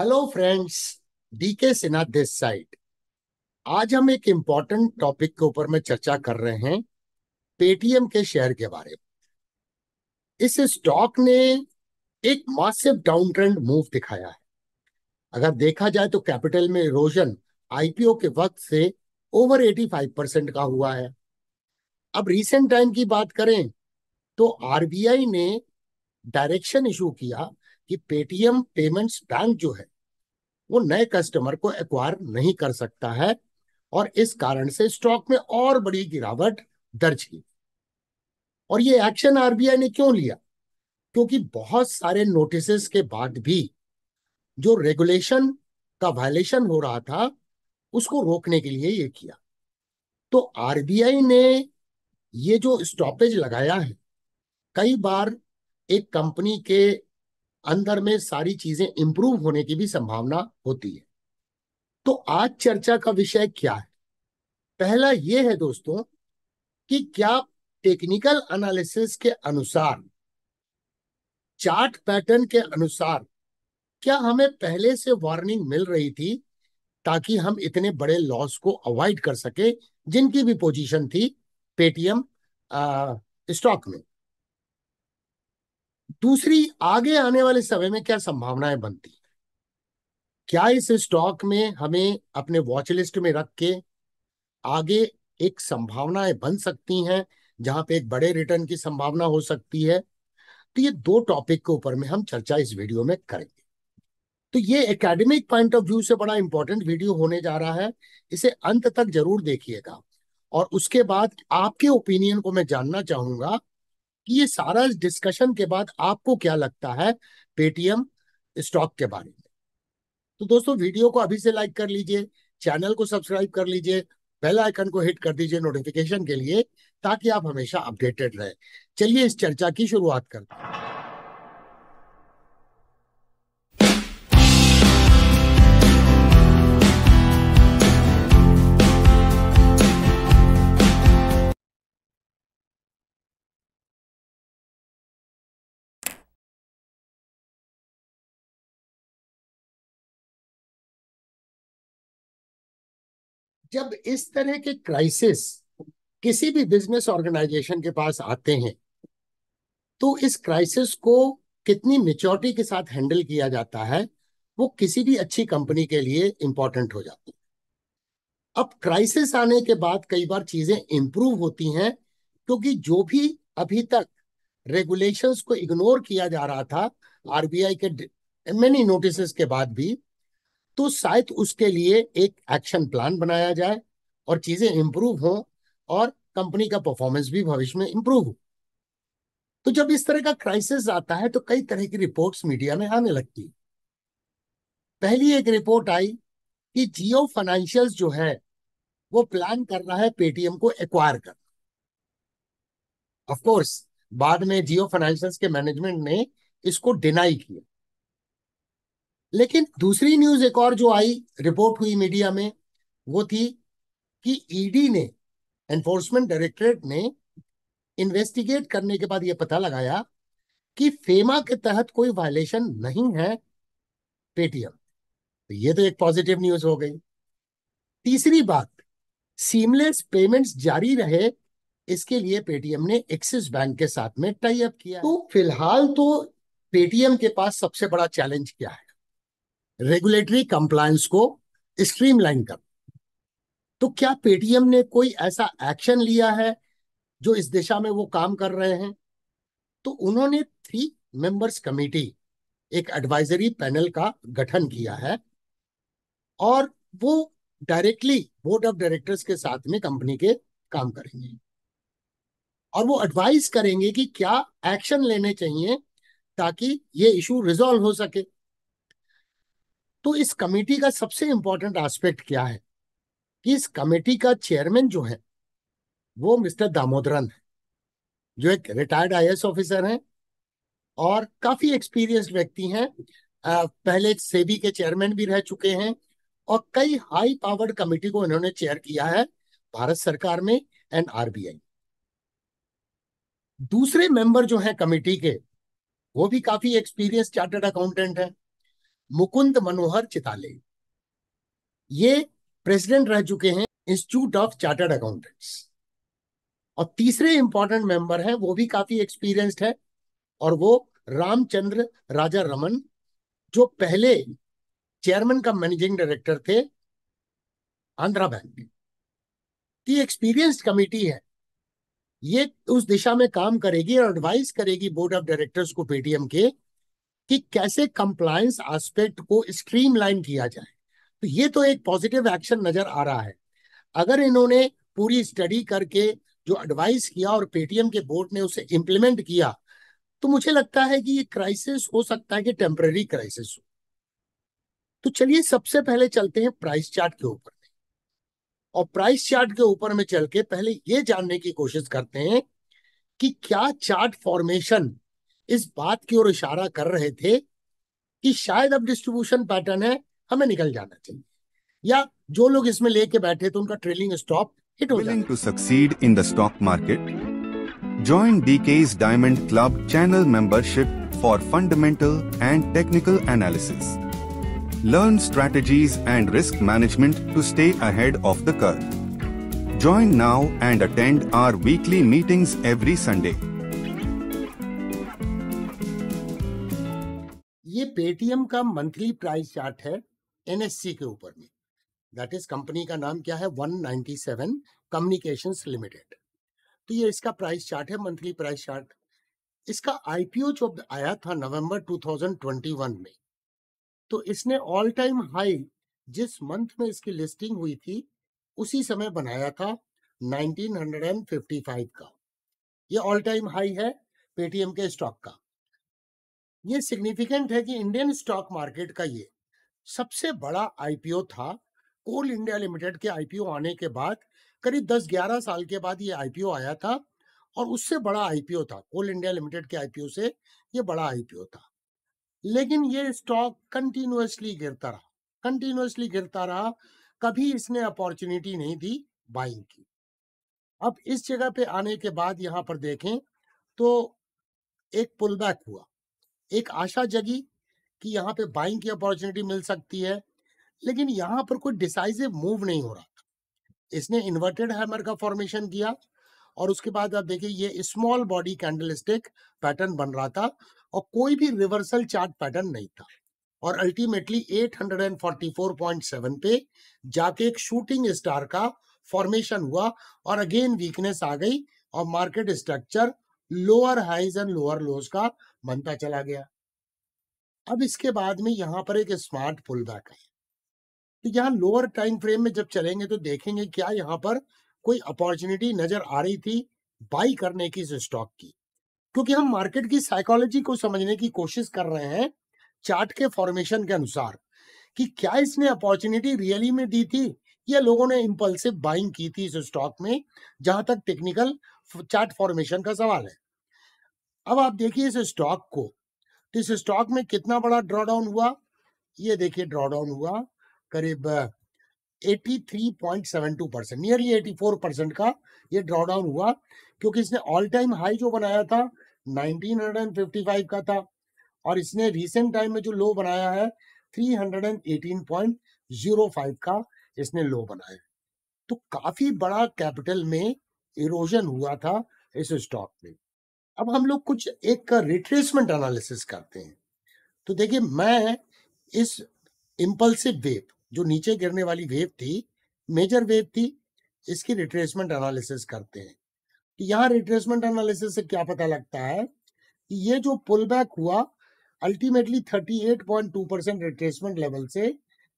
hello friends DK Sinha this side आज हम एक इम्पोर्टेंट टॉपिक के ऊपर में चर्चा कर रहे हैं पेटीएम के शेयर के बारे में इस स्टॉक ने एक मासिव डाउन ट्रेंड मूव दिखाया है अगर देखा जाए तो कैपिटल में इरोजन आईपीओ के वक्त से ओवर 85 परसेंट का हुआ है अब रिसेंट टाइम की बात करें तो आरबीआई ने डायरेक्शन इशू किया कि पेटीएम पेमेंट्स बैंक जो है वो नए कस्टमर को एक्वायर नहीं कर सकता है और इस कारण से स्टॉक में और बड़ी गिरावट दर्ज की और ये एक्शन आरबीआई ने क्यों लिया क्योंकि बहुत सारे नोटिस के बाद भी जो रेगुलेशन का वायलेशन हो रहा था उसको रोकने के लिए ये किया तो आरबीआई ने ये जो स्टॉपेज लगाया है कई बार एक कंपनी के अंदर में सारी चीजें इंप्रूव होने की भी संभावना होती है तो आज चर्चा का विषय क्या है पहला ये है दोस्तों कि क्या टेक्निकल एनालिसिस के अनुसार चार्ट पैटर्न के अनुसार क्या हमें पहले से वार्निंग मिल रही थी ताकि हम इतने बड़े लॉस को अवॉइड कर सके जिनकी भी पोजीशन थी पेटीएम स्टॉक में दूसरी आगे आने वाले समय में क्या संभावनाएं बनती है क्या इस स्टॉक में हमें अपने वॉच लिस्ट में रख के आगे एक संभावनाएं बन सकती हैं जहां पे एक बड़े रिटर्न की संभावना हो सकती है तो ये दो टॉपिक के ऊपर में हम चर्चा इस वीडियो में करेंगे तो ये एकेडमिक पॉइंट ऑफ व्यू से बड़ा इंपॉर्टेंट वीडियो होने जा रहा है इसे अंत तक जरूर देखिएगा और उसके बाद आपके ओपिनियन को मैं जानना चाहूंगा ये सारा डिस्कशन के बाद आपको क्या लगता है पेटीएम स्टॉक के बारे में तो दोस्तों वीडियो को अभी से लाइक कर लीजिए चैनल को सब्सक्राइब कर लीजिए बेल आइकन को हिट कर दीजिए नोटिफिकेशन के लिए ताकि आप हमेशा अपडेटेड रहे चलिए इस चर्चा की शुरुआत करते हैं जब इस तरह के क्राइसिस किसी भी बिजनेस ऑर्गेनाइजेशन के पास आते हैं तो इस क्राइसिस को कितनी मेच्योरिटी के साथ हैंडल किया जाता है वो किसी भी अच्छी कंपनी के लिए इम्पोर्टेंट हो जाती है अब क्राइसिस आने के बाद कई बार चीजें इम्प्रूव होती हैं क्योंकि तो जो भी अभी तक रेगुलेशंस को इग्नोर किया जा रहा था आरबीआई के मेनी नोटिस के बाद भी तो शायद उसके लिए एक एक्शन प्लान बनाया जाए और चीजें इंप्रूव हो और कंपनी का परफॉर्मेंस भी भविष्य में इंप्रूव हो तो जब इस तरह का क्राइसिस आता है तो कई तरह की रिपोर्ट्स मीडिया में आने लगती है पहली एक रिपोर्ट आई कि जियो फाइनेंशियल जो है वो प्लान कर रहा है पेटीएम को एक्वायर करना ऑफ कोर्स बाद में जियो फाइनेंशियल के मैनेजमेंट ने इसको डिनाई किया लेकिन दूसरी न्यूज एक और जो आई रिपोर्ट हुई मीडिया में वो थी कि ईडी e ने एनफोर्समेंट डायरेक्टरेट ने इन्वेस्टिगेट करने के बाद ये पता लगाया कि फेमा के तहत कोई वायलेशन नहीं है पेटीएम तो ये तो एक पॉजिटिव न्यूज हो गई तीसरी बात सीमलेस पेमेंट्स जारी रहे इसके लिए पेटीएम ने एक्सिस बैंक के साथ में टाई अप किया तो फिलहाल तो पेटीएम के पास सबसे बड़ा चैलेंज क्या है रेगुलेटरी कंप्लायंस को स्ट्रीमलाइन कर तो क्या पेटीएम ने कोई ऐसा एक्शन लिया है जो इस दिशा में वो काम कर रहे हैं तो उन्होंने थ्री मेंबर्स कमेटी एक एडवाइजरी पैनल का गठन किया है और वो डायरेक्टली बोर्ड ऑफ डायरेक्टर्स के साथ में कंपनी के काम करेंगे और वो एडवाइस करेंगे कि क्या एक्शन लेने चाहिए ताकि ये इशू रिजॉल्व हो सके तो इस कमेटी का सबसे इंपॉर्टेंट एस्पेक्ट क्या है कि इस कमेटी का चेयरमैन जो है वो मिस्टर दामोदरन है जो एक रिटायर्ड आई ऑफिसर हैं और काफी एक्सपीरियंस्ड व्यक्ति हैं पहले सेबी के चेयरमैन भी रह चुके हैं और कई हाई पावर्ड कमेटी को इन्होंने चेयर किया है भारत सरकार में एंड आरबीआई दूसरे मेंबर जो हैं कमेटी के वो भी काफी एक्सपीरियंस चार्टर्ड अकाउंटेंट हैं मुकुंद मनोहर चिताले ये प्रेसिडेंट रह चुके हैं इंस्टीट्यूट ऑफ चार्टर्ड अकाउंटेंट्स और तीसरे इंपॉर्टेंट मेंबर हैं वो भी काफी एक्सपीरियंस्ड है और वो रामचंद्र राजा रमन जो पहले चेयरमैन का मैनेजिंग डायरेक्टर थे आंध्रा बैंक की एक्सपीरियंस्ड कमिटी है ये उस दिशा में काम करेगी और एडवाइस करेगी बोर्ड ऑफ डायरेक्टर्स को पेटीएम के कि कैसे कंप्लायंस एस्पेक्ट को स्ट्रीमलाइन किया जाए तो ये तो एक पॉजिटिव एक्शन नजर आ रहा है अगर इन्होंने पूरी स्टडी करके जो एडवाइस किया और पेटीएम के बोर्ड ने उसे इम्प्लीमेंट किया तो मुझे लगता है कि ये क्राइसिस हो सकता है कि टेम्पररी क्राइसिस हो तो चलिए सबसे पहले चलते हैं प्राइस चार्ट के ऊपर और प्राइस चार्ट के ऊपर में चल के पहले ये जानने की कोशिश करते हैं कि क्या चार्ट फॉर्मेशन इस बात की ओर इशारा कर रहे थे कि शायद अब डिस्ट्रीब्यूशन पैटर्न है हमें निकल जाना चाहिए या जो लोग इसमें लेके बैठे तो उनका ट्रेलिंग स्टॉप हिट हो जाएगा to succeed in the stock market join DK's diamond club channel membership for fundamental and technical analysis learn strategies and risk management to stay ahead of the curve join now and attend our weekly meetings every Sunday Paytm का monthly price chart है NSC के ऊपर में that is company का नाम क्या है 197 communications limited तो ये इसका प्राइस चार्ट है मंथली प्राइस चार्ट इसका आईपीओ जो आया था नवंबर 2021 में तो इसने ऑल टाइम हाई जिस मंथ में इसकी लिस्टिंग हुई थी उसी समय बनाया था 1955 का ये ऑल टाइम हाई है पेटीएम के स्टॉक का ये सिग्निफिकेंट है कि इंडियन स्टॉक मार्केट का ये सबसे बड़ा आईपीओ था कोल इंडिया लिमिटेड के आईपीओ आने के बाद करीब 10-11 साल के बाद ये आईपीओ आया था और उससे बड़ा आईपीओ था कोल इंडिया लिमिटेड के आईपीओ से ये बड़ा आईपीओ था लेकिन ये स्टॉक कंटिन्यूसली गिरता रहा कंटिन्यूसली गिरता रहा कभी इसने अपॉर्चुनिटी नहीं दी बाइंग की अब इस जगह पे आने के बाद यहाँ पर देखें तो एक पुल बैक हुआ एक आशा जगी कि यहाँ पे बाइंग की अपॉर्चुनिटी मिल सकती है लेकिन यहाँ पर कोई डिसाइसिव मूव नहीं हो रहा इसने इन्वर्टेड हैमर का फॉर्मेशन किया और उसके बाद आप देखिए ये small body candle stick pattern बन रहा था और कोई भी रिवर्सल चार्ट पैटर्न नहीं था और अल्टीमेटली 844.7 पे जाके एक शूटिंग स्टार का फॉर्मेशन हुआ और अगेन वीकनेस आ गई और market structure lower highs and lower lows का बनता चला गया अब इसके बाद में यहां पर एक स्मार्ट पुल बैक है तो यहाँ लोअर टाइम फ्रेम में जब चलेंगे तो देखेंगे क्या यहाँ पर कोई अपॉर्चुनिटी नजर आ रही थी बाई करने की इस स्टॉक की क्योंकि हम मार्केट की साइकोलॉजी को समझने की कोशिश कर रहे हैं चार्ट के फॉर्मेशन के अनुसार कि क्या इसने अपॉर्चुनिटी रियली में दी थी या लोगों ने इम्पल्सिव बाइंग की थी इस स्टॉक में जहां तक टेक्निकल चार्ट फॉर्मेशन का सवाल है अब आप देखिए इस स्टॉक को तो इस स्टॉक में कितना बड़ा ड्रॉडाउन हुआ ये देखिए ड्रॉडाउन हुआ करीब 83.72 परसेंट नियरली 84 परसेंट का ये ड्रॉडाउन हुआ क्योंकि इसने ऑल टाइम हाई जो बनाया था 1955 का था और इसने रीसेंट टाइम में जो लो बनाया है 318.05 का इसने लो बनाया तो काफी बड़ा कैपिटल में इरोजन हुआ था इस स्टॉक में अब हम लोग कुछ एक का रिट्रेसमेंट एनालिसिस करते हैं तो देखिए मैं इस इम्पल्सिव वेव जो नीचे गिरने वाली वेव थी मेजर वेव थी इसकी रिट्रेसमेंट एनालिसिस करते हैं तो यहाँ रिट्रेसमेंट एनालिसिस से क्या पता लगता है कि ये जो पुल बैक हुआ अल्टीमेटली 38.2 परसेंट रिट्रेसमेंट लेवल से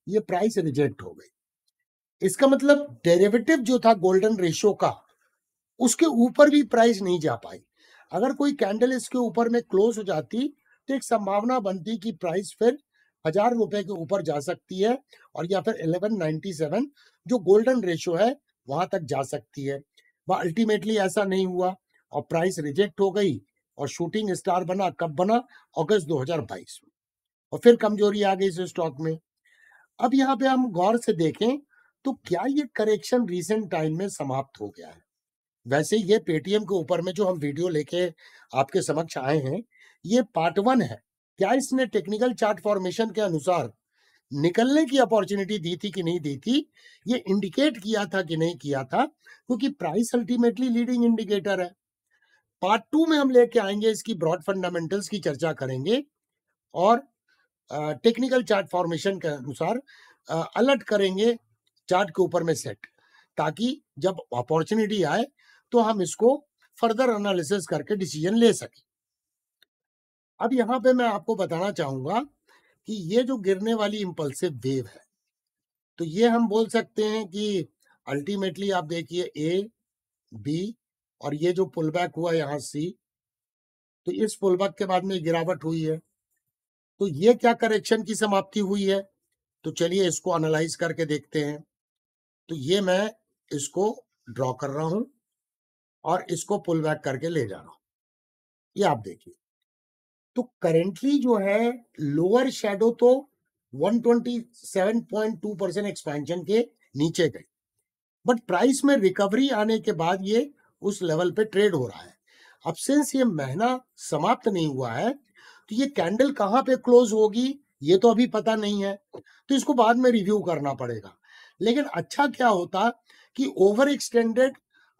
ये प्राइस रिजेक्ट हो गई इसका मतलब डेरिवेटिव जो था गोल्डन रेशियो का उसके ऊपर भी प्राइस नहीं जा पाई अगर कोई कैंडल इसके ऊपर में क्लोज हो जाती तो एक संभावना बनती कि प्राइस फिर हजार रुपए के ऊपर जा सकती है और या फिर 1197 जो गोल्डन रेशो है वहां तक जा सकती है वह अल्टीमेटली ऐसा नहीं हुआ और प्राइस रिजेक्ट हो गई और शूटिंग स्टार बना कब बना अगस्त 2022 में और फिर कमजोरी आ गई इस स्टॉक में अब यहाँ पे हम गौर से देखें तो क्या ये करेक्शन रिसेंट टाइम में समाप्त हो गया है वैसे ये पेटीएम के ऊपर में जो हम वीडियो लेके आपके समक्ष आए हैं ये पार्ट वन है क्या इसने टेक्निकल चार्ट फॉर्मेशन के अनुसार निकलने की अपॉर्चुनिटी दी थी कि नहीं दी थी ये इंडिकेट किया था कि नहीं किया था क्योंकि प्राइस अल्टीमेटली लीडिंग इंडिकेटर है पार्ट टू में हम लेके आएंगे इसकी ब्रॉड फंडामेंटल्स की चर्चा करेंगे और टेक्निकल चार्ट फॉर्मेशन के अनुसार अलर्ट करेंगे चार्ट के ऊपर में सेट ताकि जब अपॉर्चुनिटी आए तो हम इसको फर्दर एनालिसिस करके डिसीजन ले सके अब यहां पे मैं आपको बताना चाहूंगा कि ये जो गिरने वाली इम्पल्सिव वेव है तो ये हम बोल सकते हैं कि अल्टीमेटली आप देखिए ए बी और ये जो पुल बैक हुआ यहाँ सी तो इस पुल बैक के बाद में गिरावट हुई है तो ये क्या करेक्शन की समाप्ति हुई है तो चलिए इसको एनालाइज करके देखते हैं तो ये मैं इसको ड्रॉ कर रहा हूं और इसको पुल बैक करके ले जा रहा हूं ये आप देखिए तो करेंटली जो है लोअर शेडो तो 127.2 परसेंट एक्सपेंशन के नीचे गए बट प्राइस में रिकवरी आने के बाद ये उस लेवल पे ट्रेड हो रहा है अब सिंस ये महीना समाप्त नहीं हुआ है तो ये कैंडल कहां पे क्लोज होगी ये तो अभी पता नहीं है तो इसको बाद में रिव्यू करना पड़ेगा लेकिन अच्छा क्या होता कि ओवर एक्सटेंडेड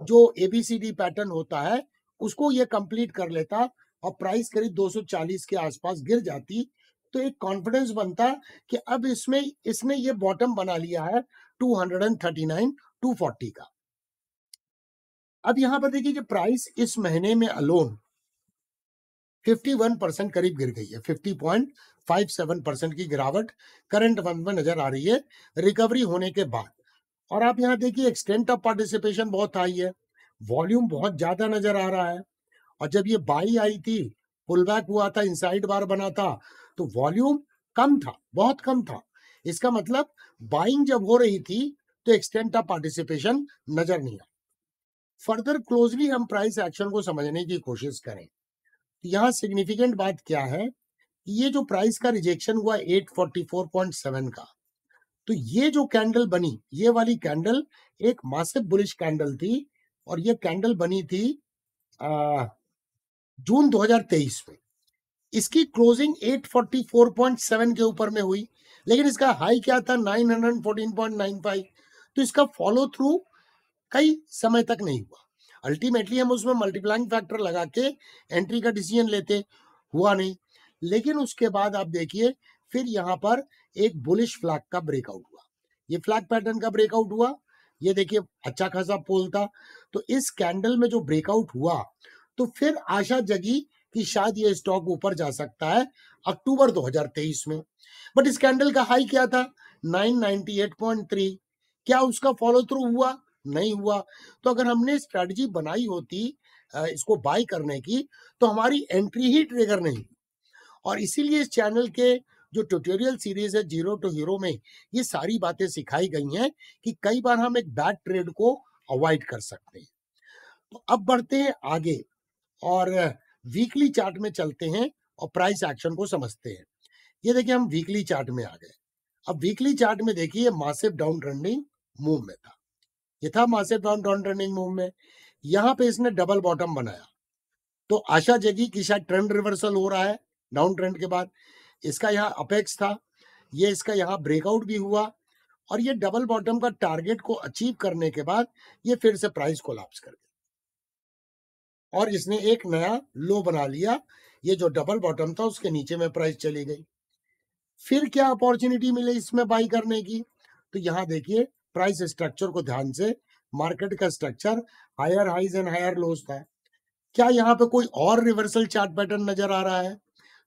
जो एबीसीडी पैटर्न होता है उसको ये कंप्लीट कर लेता और प्राइस करीब 240 के आसपास गिर जाती तो एक कॉन्फिडेंस बनता कि अब इसमें इसने ये बॉटम बना लिया है 239 240 का अब यहां पर देखिए कि प्राइस इस महीने में अलोन 51 परसेंट करीब गिर गई है 50.57 परसेंट की गिरावट करंट वन में नजर आ रही है रिकवरी होने के बाद और आप यहाँ देखिए एक्सटेंट ऑफ पार्टिसिपेशन बहुत हाई है वॉल्यूम बहुत ज्यादा नजर आ रहा है और जब ये बाई आई थी पुल बैक हुआ था इनसाइड बार बना था तो वॉल्यूम कम था बहुत कम था इसका मतलब बाइंग जब हो रही थी तो एक्सटेंट ऑफ पार्टिसिपेशन नजर नहीं आया फर्दर क्लोजली हम प्राइस एक्शन को समझने की कोशिश करें तो यहाँ सिग्निफिकेंट बात क्या है ये जो प्राइस का रिजेक्शन हुआ 844.7 का तो ये जो कैंडल बनी ये वाली कैंडल एक मासिक बुलिश कैंडल थी और ये कैंडल बनी थी आ, जून 2023 में इसकी क्लोजिंग 844.7 के ऊपर में हुई लेकिन इसका हाई क्या था 914.95 तो इसका फॉलो थ्रू कई समय तक नहीं हुआ अल्टीमेटली हम उसमें मल्टीप्लाइंग फैक्टर लगा के एंट्री का डिसीजन लेते हुआ नहीं लेकिन उसके बाद आप देखिए फिर यहां पर एक बुलिश फ्लैग का ब्रेकआउट हुआ ये फ्लैग पैटर्न का ब्रेकआउट हुआ ये देखिए अच्छा खासा पोल था तो इस कैंडल में जो ब्रेकआउट हुआ तो फिर आशा जगी कि शायद ये स्टॉक ऊपर जा सकता है अक्टूबर 2023 में बट इस कैंडल का हाई क्या था 998.3 क्या उसका फॉलो थ्रू हुआ नहीं हुआ तो अगर हमने स्ट्रेटजी बनाई होती इसको बाय करने की तो हमारी एंट्री ही ट्रिगर नहीं और इसीलिए इस चैनल के जो ट्यूटोरियल सीरीज है जीरो टू हीरो में ये सारी बातें सिखाई गई हैं कि कई बार हम एक बैड ट्रेड को अवॉइड कर सकते हैं तो अब बढ़ते हैं आगे और वीकली uh, चार्ट में चलते हैं और प्राइस एक्शन को समझते हैं ये देखिए हम वीकली चार्ट में आ गए अब वीकली चार्ट में देखिए मासिव डाउन ट्रेंडिंग मूव में था ये था massive down down trending move में यहाँ पे इसने डबल बॉटम बनाया तो आशा जगी कि शायद ट्रेंड रिवर्सल हो रहा है डाउन ट्रेंड के बाद इसका यहाँ अपेक्स था ये इसका यहाँ ब्रेकआउट भी हुआ और ये डबल बॉटम का टारगेट को अचीव करने के बाद ये फिर से प्राइस को कर गया और इसने एक नया लो बना लिया ये जो डबल बॉटम था उसके नीचे में प्राइस चली गई फिर क्या अपॉर्चुनिटी मिले इसमें बाई करने की तो यहाँ देखिए प्राइस स्ट्रक्चर को ध्यान से मार्केट का structure higher highs and higher lows था क्या यहाँ पे कोई और रिवर्सल चार्ट पैटर्न नजर आ रहा है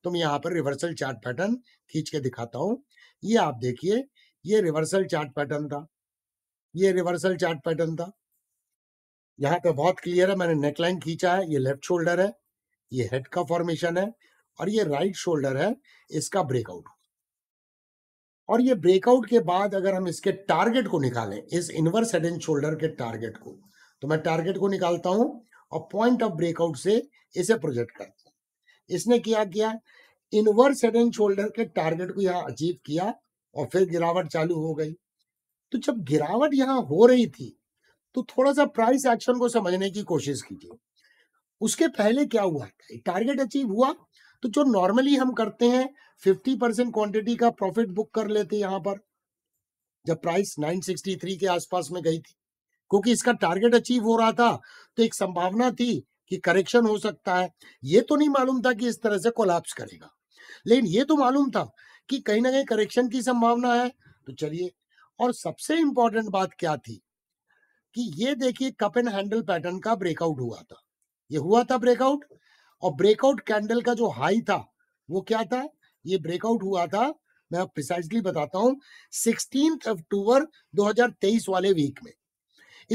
तो मैं यहाँ पर रिवर्सल चार्ट पैटर्न खींच के दिखाता हूँ ये आप देखिए ये रिवर्सल चार्ट पैटर्न था ये रिवर्सल चार्ट पैटर्न था यहाँ पे बहुत क्लियर है मैंने नेकलाइन खींचा है ये लेफ्ट शोल्डर है ये हेड का फॉर्मेशन है और ये राइट शोल्डर है इसका ब्रेकआउट और ये ब्रेकआउट के बाद अगर हम इसके टारगेट को निकालें इस इनवर्स हेड एंड शोल्डर के टारगेट को तो मैं टारगेट को निकालता हूं और पॉइंट ऑफ ब्रेकआउट से इसे प्रोजेक्ट करता इसने क्या किया इनवर्स हेड एंड शोल्डर के टारगेट को यहाँ अचीव किया और फिर गिरावट चालू हो गई तो जब गिरावट यहाँ हो रही थी तो थोड़ा सा प्राइस एक्शन को समझने की कोशिश कीजिए उसके पहले क्या हुआ था टारगेट अचीव हुआ तो जो नॉर्मली हम करते हैं 50 परसेंट क्वांटिटी का प्रॉफिट बुक कर लेते यहाँ पर जब प्राइस 963 के आसपास में गई थी क्योंकि इसका टारगेट अचीव हो रहा था तो एक संभावना थी कि करेक्शन हो सकता है ये तो नहीं मालूम था कि इस तरह से कोलाप्स करेगा लेकिन ये तो मालूम था कि कहीं ना कहीं करेक्शन की संभावना है तो चलिए और सबसे इंपॉर्टेंट बात क्या थी कि ये देखिए कप एंड हैंडल पैटर्न का ब्रेकआउट हुआ था ये हुआ था ब्रेकआउट और ब्रेकआउट कैंडल का जो हाई था वो क्या था ये ब्रेकआउट हुआ था मैं आप प्रिसाइसली बताता हूँ सिक्सटीन अक्टूबर 2023 वाले वीक में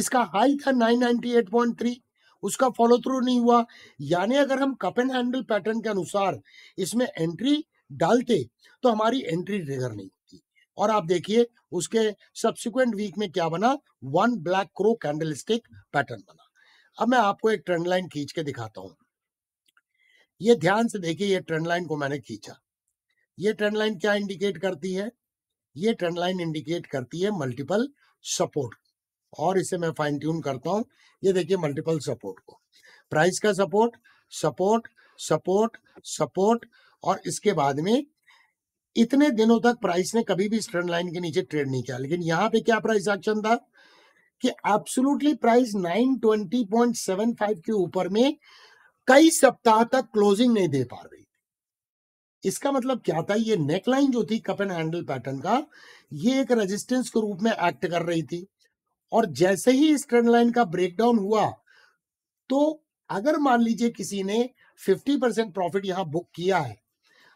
इसका हाई था 998.3 उसका फॉलो थ्रू नहीं हुआ यानी अगर हम कप एंड हैंडल पैटर्न के अनुसार इसमें एंट्री डालते तो हमारी एंट्री ट्रिगर नहीं होती और आप देखिए उसके सब्सिक्वेंट वीक में क्या बना one black crow candle stick pattern बना अब मैं आपको एक ट्रेंड लाइन खींच के दिखाता हूं ये ध्यान से देखिए ये ट्रेंड लाइन को मैंने खींचा ये ट्रेंड लाइन क्या इंडिकेट करती है ये ट्रेंड लाइन इंडिकेट करती है मल्टीपल सपोर्ट को और इसे मैं फाइन ट्यून करता हूँ ये देखिए मल्टीपल सपोर्ट को प्राइस का सपोर्ट सपोर्ट सपोर्ट सपोर्ट और इसके बाद में इतने दिनों तक प्राइस ने कभी भी स्ट्रेंड लाइन के नीचे ट्रेड नहीं किया लेकिन यहाँ पे क्या प्राइस एक्शन था कि एब्सोल्युटली प्राइस 920.75 के ऊपर में कई सप्ताह तक क्लोजिंग नहीं दे पा रही इसका मतलब क्या था ये नेकलाइन जो थी कप एंड हैंडल पैटर्न का ये एक रेजिस्टेंस के रूप में एक्ट कर रही थी और जैसे ही इस ट्रेंड लाइन का ब्रेकडाउन हुआ तो अगर मान लीजिए किसी ने 50 परसेंट प्रॉफिट यहां बुक किया है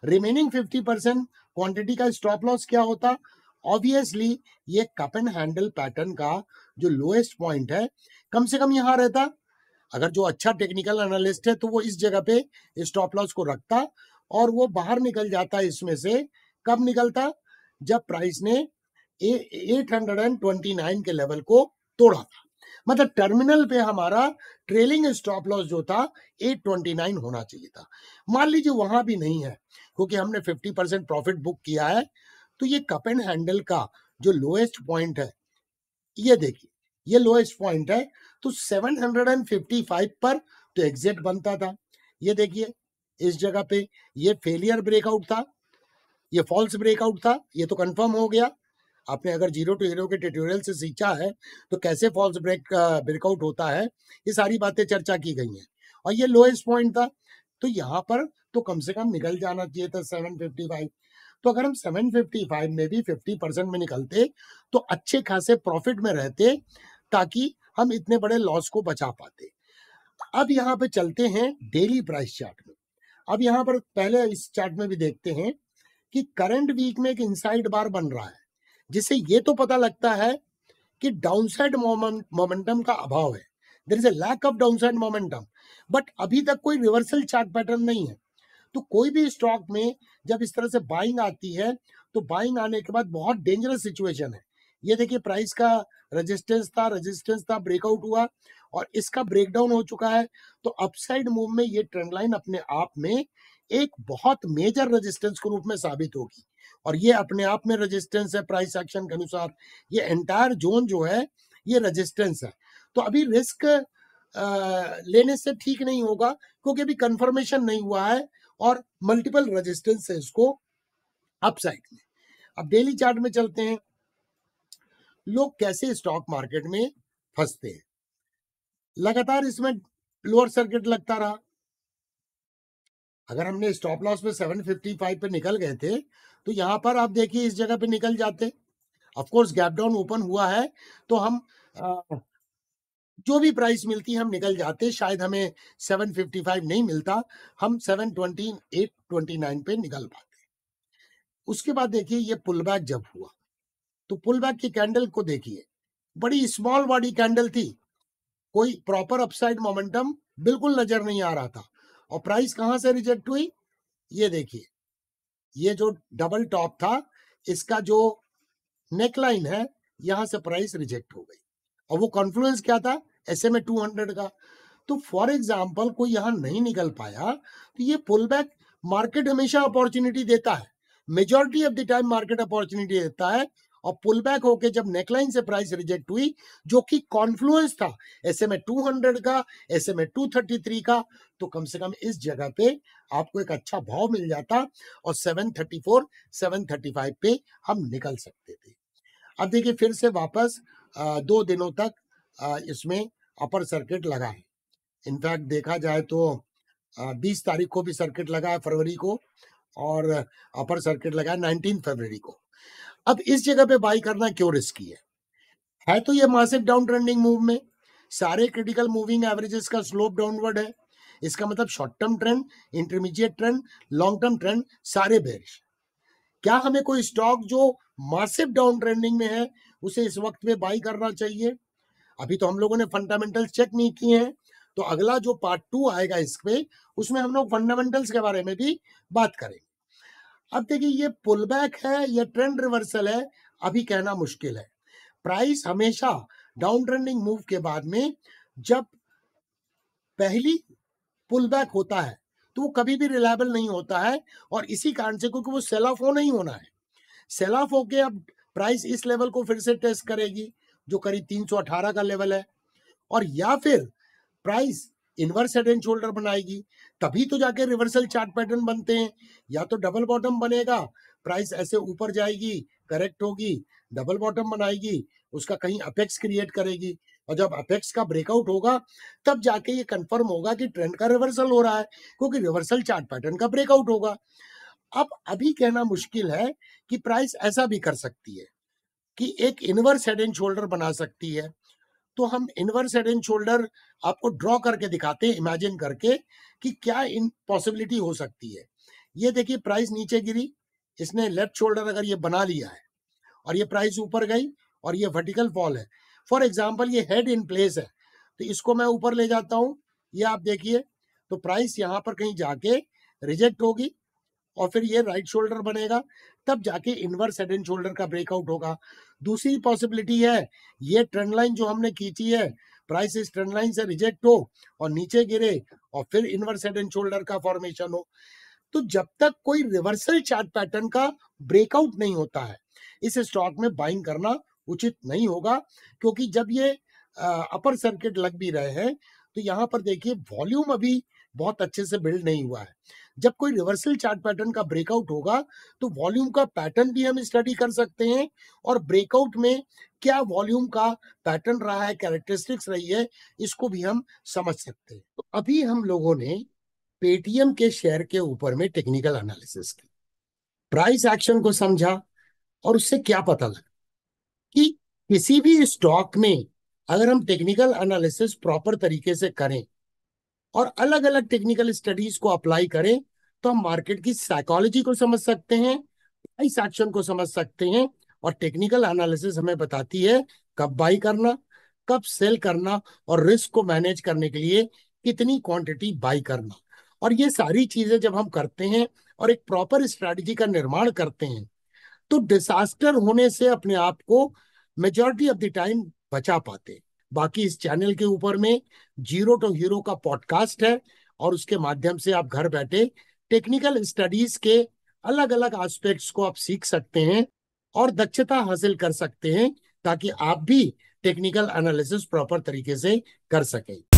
रिमेनिंग 50 परसेंट क्वांटिटी का स्टॉप लॉस क्या होता ऑब्वियसली ये कप एंड हैंडल पैटर्न का जो लोएस्ट पॉइंट है कम से कम यहां रहता अगर जो अच्छा टेक्निकल एनालिस्ट है तो वो इस जगह पे स्टॉप लॉस को रखता और वो बाहर निकल जाता इसमें से कब निकलता जब प्राइस ने 829 के लेवल को तोड़ा था मतलब टर्मिनल पे हमारा ट्रेलिंग स्टॉप लॉस जो था 829 होना चाहिए था मान लीजिए वहां भी नहीं है क्योंकि हमने 50 परसेंट प्रॉफिट बुक किया है तो ये कप एंड हैंडल का जो लोएस्ट पॉइंट है ये देखिए ये लोएस्ट पॉइंट है तो 755 पर तो एग्जिट बनता था ये देखिए इस जगह पे ये फेलियर ब्रेकआउट था ये फॉल्स ब्रेकआउट था ये तो कंफर्म हो गया आपने अगर जीरो टू हीरो के ट्यूटोरियल से सीखा है तो कैसे फॉल्स ब्रेक ब्रेकआउट होता है ये सारी बातें चर्चा की गई हैं और ये लोएस्ट पॉइंट था तो यहाँ पर तो कम से कम निकल जाना चाहिए था सेवन फिफ्टी फाइव तो अगर हम सेवन फिफ्टी फाइव में भी फिफ्टी परसेंट में निकलते तो अच्छे खासे प्रॉफिट में रहते ताकि हम इतने बड़े लॉस को बचा पाते अब यहाँ पे चलते हैं डेली प्राइस चार्ट में अब यहाँ पर पहले इस चार्ट में भी देखते हैं कि करंट वीक में एक इनसाइड बार बन रहा है जिससे ये तो पता लगता है कि डाउनसाइड मोमेंटम का अभाव है there is a lack of downside momentum but अभी तक कोई रिवर्सल चार्ट पैटर्न नहीं है तो कोई भी स्टॉक में जब इस तरह से बाइंग आती है तो बाइंग आने के बाद बहुत डेंजरस सिचुएशन है ये देखिए प्राइस का रेजिस्टेंस था रेजिस्टेंस था ब्रेकआउट हुआ और इसका ब्रेकडाउन हो चुका है तो अपसाइड मूव में ये ट्रेंड लाइन अपने आप में एक बहुत मेजर रेजिस्टेंस के रूप में साबित होगी और ये अपने आप में रेजिस्टेंस है प्राइस एक्शन के अनुसार ये एंटायर जोन जो है ये रेजिस्टेंस है तो अभी रिस्क लेने से ठीक नहीं होगा क्योंकि अभी कंफर्मेशन नहीं हुआ है और मल्टीपल रेजिस्टेंस है इसको अपसाइड में अब डेली चार्ट में चलते हैं लोग कैसे स्टॉक मार्केट में फंसते हैं लगातार इसमें लोअर सर्किट लगता रहा अगर हमने स्टॉप लॉस फिफ्टी 755 पे निकल गए थे तो यहाँ पर आप देखिए इस जगह पे निकल जाते ऑफकोर्स गैप डाउन ओपन हुआ है तो हम जो भी प्राइस मिलती हम निकल जाते शायद हमें 755 नहीं मिलता हम ट्वेंटी नाइन पे निकल पाते उसके बाद देखिए ये पुल बैक जब हुआ तो पुल बैक की कैंडल को देखिए बड़ी स्मॉल बॉडी कैंडल थी कोई प्रॉपर अपसाइड मोमेंटम बिल्कुल नजर नहीं आ रहा था और प्राइस कहां से रिजेक्ट हुई ये देखिए ये जो डबल टॉप था इसका जो नेकलाइन है यहां से प्राइस रिजेक्ट हो गई और वो कॉन्फ्लुएंस क्या था एस एम टू हंड्रेड का तो फॉर एग्जाम्पल कोई यहां नहीं निकल पाया तो ये पुल बैक मार्केट हमेशा अपॉर्चुनिटी देता है majority of the time market opportunity देता है और पुल बैक होके जब नेकलाइन से प्राइस रिजेक्ट हुई जो कि कॉन्फ्लुएंस था ऐसे में हंड्रेड का ऐसे में थ्री का तो कम से कम इस जगह पे आपको एक अच्छा भाव मिल जाता और seven seven thirty four thirty five पे हम निकल सकते थे अब देखिए फिर से वापस दो दिनों तक इसमें अपर सर्किट लगा है इनफैक्ट देखा जाए तो बीस तारीख को भी सर्किट लगा है फरवरी को और अपर सर्किट लगा है नाइनटीन फरवरी को अब इस जगह पे बाई करना क्यों रिस्की है है तो ये मासिक डाउन ट्रेंडिंग मूव में सारे क्रिटिकल मूविंग एवरेजेस का स्लोप डाउनवर्ड है इसका मतलब short term trend intermediate trend long term trend सारे बेरिश क्या हमें कोई स्टॉक जो मासिव डाउन ट्रेंडिंग में है उसे इस वक्त में बाई करना चाहिए अभी तो हम लोगों ने फंडामेंटल्स चेक नहीं किए हैं तो अगला जो पार्ट टू आएगा इस पे उसमें हम लोग फंडामेंटल्स के बारे में भी बात करेंगे अब देखिए ये पुल बैक है या ट्रेंड रिवर्सल है अभी कहना मुश्किल है प्राइस हमेशा डाउन ट्रेंडिंग मूव के बाद में जब पहली पुल बैक होता है तो वो कभी भी रिलायबल नहीं होता है और इसी कारण से क्योंकि वो सेल ऑफ हो नहीं होना है सेल ऑफ होके अब प्राइस इस लेवल को फिर से टेस्ट करेगी जो करीब 318 का लेवल है और या फिर price inverse head and shoulder बनाएगी तभी तो जाके रिवर्सल चार्ट पैटर्न बनते हैं या तो डबल बॉटम बनेगा प्राइस ऐसे ऊपर जाएगी करेक्ट होगी डबल बॉटम बनाएगी उसका कहीं अपेक्स क्रिएट करेगी और जब अपेक्स का ब्रेकआउट होगा तब जाके ये कंफर्म होगा कि ट्रेंड का रिवर्सल हो रहा है क्योंकि रिवर्सल चार्ट पैटर्न का ब्रेकआउट होगा अब अभी कहना मुश्किल है कि प्राइस ऐसा भी कर सकती है कि एक इनवर्स हेड एंड शोल्डर बना सकती है तो हम इनवर्स हेड एंड शोल्डर आपको ड्रॉ करके दिखाते हैं इमेजिन करके कि क्या इन पॉसिबिलिटी हो सकती है ये देखिए प्राइस नीचे गिरी इसने लेफ्ट शोल्डर अगर ये बना लिया है और ये प्राइस ऊपर गई और ये वर्टिकल फॉल है फॉर एग्जाम्पल ये हेड इन प्लेस है तो इसको मैं ऊपर ले जाता हूँ ये आप देखिए तो प्राइस यहाँ पर कहीं जाके रिजेक्ट होगी और फिर ये राइट शोल्डर बनेगा तब जाके इनवर्स हेड एंड शोल्डर का ब्रेकआउट होगा दूसरी पॉसिबिलिटी है ये ट्रेंड लाइन जो हमने खींची है प्राइस इस ट्रेंड लाइन से रिजेक्ट हो और नीचे गिरे और फिर इनवर्स हेड एंड शोल्डर का फॉर्मेशन हो तो जब तक कोई रिवर्सल चार्ट पैटर्न का ब्रेकआउट नहीं होता है इस स्टॉक में बाइंग करना उचित नहीं होगा क्योंकि जब ये अपर सर्किट लग भी रहे हैं तो यहाँ पर देखिए वॉल्यूम अभी बहुत अच्छे से बिल्ड नहीं हुआ है जब कोई रिवर्सल चार्ट पैटर्न का ब्रेकआउट होगा तो वॉल्यूम का पैटर्न भी हम स्टडी कर सकते हैं और ब्रेकआउट में क्या वॉल्यूम का पैटर्न रहा है कैरेक्टरिस्टिक्स रही है इसको भी हम समझ सकते हैं तो अभी हम लोगों ने पेटीएम के शेयर के ऊपर में टेक्निकल एनालिसिस की प्राइस एक्शन को समझा और उससे क्या पता लगा कि किसी भी स्टॉक में अगर हम टेक्निकल एनालिसिस प्रॉपर तरीके से करें और अलग अलग टेक्निकल स्टडीज को अप्लाई करें तो हम मार्केट की साइकोलॉजी को समझ सकते हैं प्राइस एक्शन को समझ सकते हैं और टेक्निकल एनालिसिस हमें बताती है कब बाई करना कब सेल करना और रिस्क को मैनेज करने के लिए कितनी क्वांटिटी बाई करना और ये सारी चीजें जब हम करते हैं और एक प्रॉपर स्ट्रेटजी का निर्माण करते हैं तो डिसास्टर होने से अपने आप को मेजोरिटी ऑफ द टाइम बचा पाते हैं बाकी इस चैनल के ऊपर में जीरो टू हीरो का पॉडकास्ट है और उसके माध्यम से आप घर बैठे टेक्निकल स्टडीज के अलग अलग एस्पेक्ट्स को आप सीख सकते हैं और दक्षता हासिल कर सकते हैं ताकि आप भी टेक्निकल एनालिसिस प्रॉपर तरीके से कर सकें